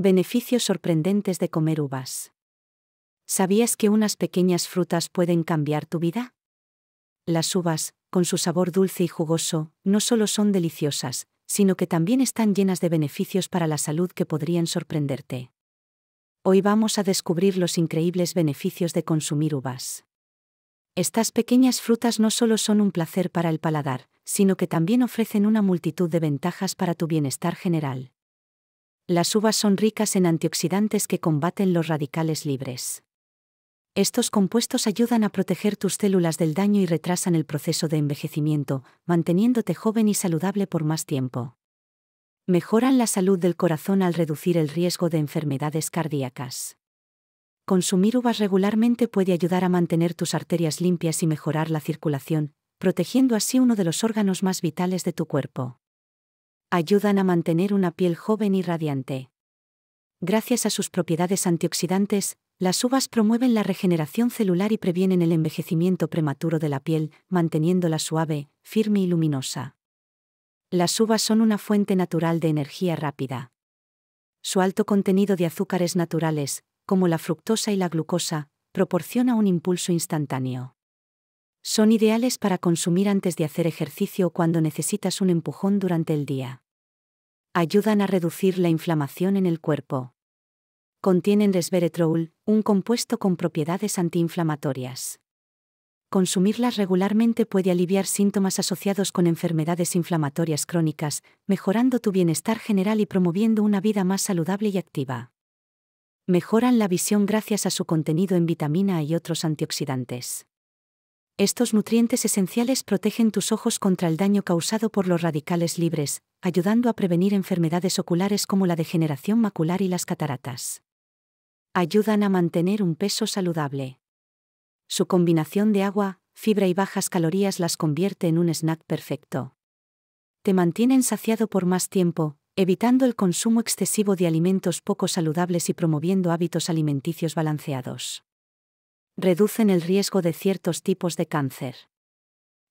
Beneficios sorprendentes de comer uvas. ¿Sabías que unas pequeñas frutas pueden cambiar tu vida? Las uvas, con su sabor dulce y jugoso, no solo son deliciosas, sino que también están llenas de beneficios para la salud que podrían sorprenderte. Hoy vamos a descubrir los increíbles beneficios de consumir uvas. Estas pequeñas frutas no solo son un placer para el paladar, sino que también ofrecen una multitud de ventajas para tu bienestar general las uvas son ricas en antioxidantes que combaten los radicales libres. Estos compuestos ayudan a proteger tus células del daño y retrasan el proceso de envejecimiento, manteniéndote joven y saludable por más tiempo. Mejoran la salud del corazón al reducir el riesgo de enfermedades cardíacas. Consumir uvas regularmente puede ayudar a mantener tus arterias limpias y mejorar la circulación, protegiendo así uno de los órganos más vitales de tu cuerpo ayudan a mantener una piel joven y radiante. Gracias a sus propiedades antioxidantes, las uvas promueven la regeneración celular y previenen el envejecimiento prematuro de la piel, manteniéndola suave, firme y luminosa. Las uvas son una fuente natural de energía rápida. Su alto contenido de azúcares naturales, como la fructosa y la glucosa, proporciona un impulso instantáneo. Son ideales para consumir antes de hacer ejercicio o cuando necesitas un empujón durante el día. Ayudan a reducir la inflamación en el cuerpo. Contienen resveratrol, un compuesto con propiedades antiinflamatorias. Consumirlas regularmente puede aliviar síntomas asociados con enfermedades inflamatorias crónicas, mejorando tu bienestar general y promoviendo una vida más saludable y activa. Mejoran la visión gracias a su contenido en vitamina A y otros antioxidantes. Estos nutrientes esenciales protegen tus ojos contra el daño causado por los radicales libres, ayudando a prevenir enfermedades oculares como la degeneración macular y las cataratas. Ayudan a mantener un peso saludable. Su combinación de agua, fibra y bajas calorías las convierte en un snack perfecto. Te mantienen saciado por más tiempo, evitando el consumo excesivo de alimentos poco saludables y promoviendo hábitos alimenticios balanceados reducen el riesgo de ciertos tipos de cáncer.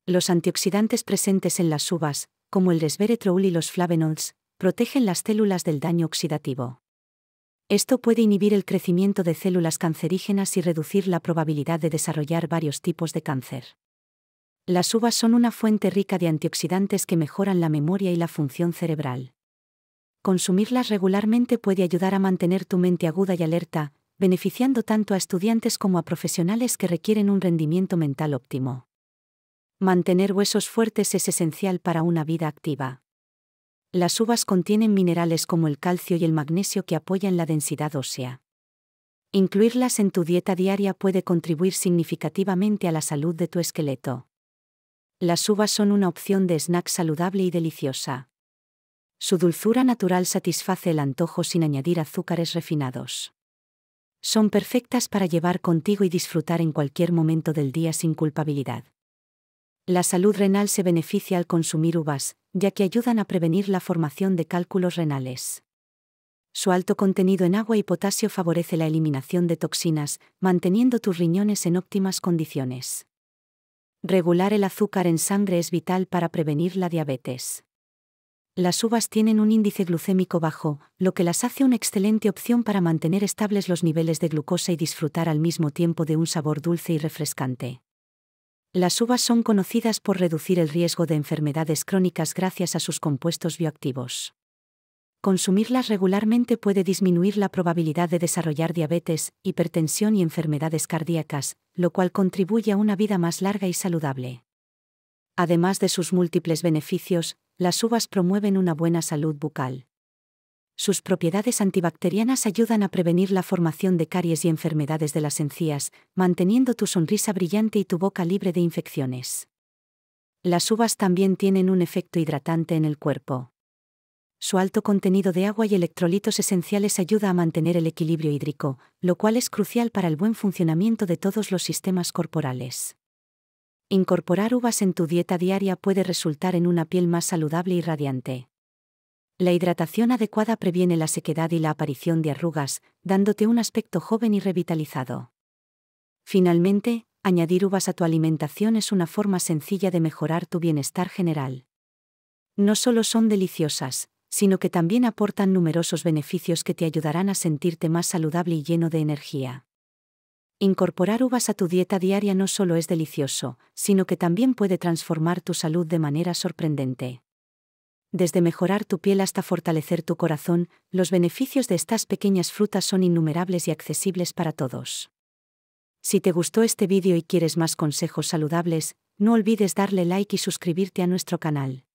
Los antioxidantes presentes en las uvas, como el resveratrol y los flavenols, protegen las células del daño oxidativo. Esto puede inhibir el crecimiento de células cancerígenas y reducir la probabilidad de desarrollar varios tipos de cáncer. Las uvas son una fuente rica de antioxidantes que mejoran la memoria y la función cerebral. Consumirlas regularmente puede ayudar a mantener tu mente aguda y alerta, beneficiando tanto a estudiantes como a profesionales que requieren un rendimiento mental óptimo. Mantener huesos fuertes es esencial para una vida activa. Las uvas contienen minerales como el calcio y el magnesio que apoyan la densidad ósea. Incluirlas en tu dieta diaria puede contribuir significativamente a la salud de tu esqueleto. Las uvas son una opción de snack saludable y deliciosa. Su dulzura natural satisface el antojo sin añadir azúcares refinados son perfectas para llevar contigo y disfrutar en cualquier momento del día sin culpabilidad. La salud renal se beneficia al consumir uvas, ya que ayudan a prevenir la formación de cálculos renales. Su alto contenido en agua y potasio favorece la eliminación de toxinas, manteniendo tus riñones en óptimas condiciones. Regular el azúcar en sangre es vital para prevenir la diabetes las uvas tienen un índice glucémico bajo, lo que las hace una excelente opción para mantener estables los niveles de glucosa y disfrutar al mismo tiempo de un sabor dulce y refrescante. Las uvas son conocidas por reducir el riesgo de enfermedades crónicas gracias a sus compuestos bioactivos. Consumirlas regularmente puede disminuir la probabilidad de desarrollar diabetes, hipertensión y enfermedades cardíacas, lo cual contribuye a una vida más larga y saludable. Además de sus múltiples beneficios, las uvas promueven una buena salud bucal. Sus propiedades antibacterianas ayudan a prevenir la formación de caries y enfermedades de las encías, manteniendo tu sonrisa brillante y tu boca libre de infecciones. Las uvas también tienen un efecto hidratante en el cuerpo. Su alto contenido de agua y electrolitos esenciales ayuda a mantener el equilibrio hídrico, lo cual es crucial para el buen funcionamiento de todos los sistemas corporales. Incorporar uvas en tu dieta diaria puede resultar en una piel más saludable y radiante. La hidratación adecuada previene la sequedad y la aparición de arrugas, dándote un aspecto joven y revitalizado. Finalmente, añadir uvas a tu alimentación es una forma sencilla de mejorar tu bienestar general. No solo son deliciosas, sino que también aportan numerosos beneficios que te ayudarán a sentirte más saludable y lleno de energía. Incorporar uvas a tu dieta diaria no solo es delicioso, sino que también puede transformar tu salud de manera sorprendente. Desde mejorar tu piel hasta fortalecer tu corazón, los beneficios de estas pequeñas frutas son innumerables y accesibles para todos. Si te gustó este vídeo y quieres más consejos saludables, no olvides darle like y suscribirte a nuestro canal.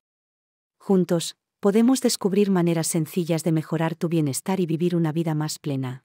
Juntos, podemos descubrir maneras sencillas de mejorar tu bienestar y vivir una vida más plena.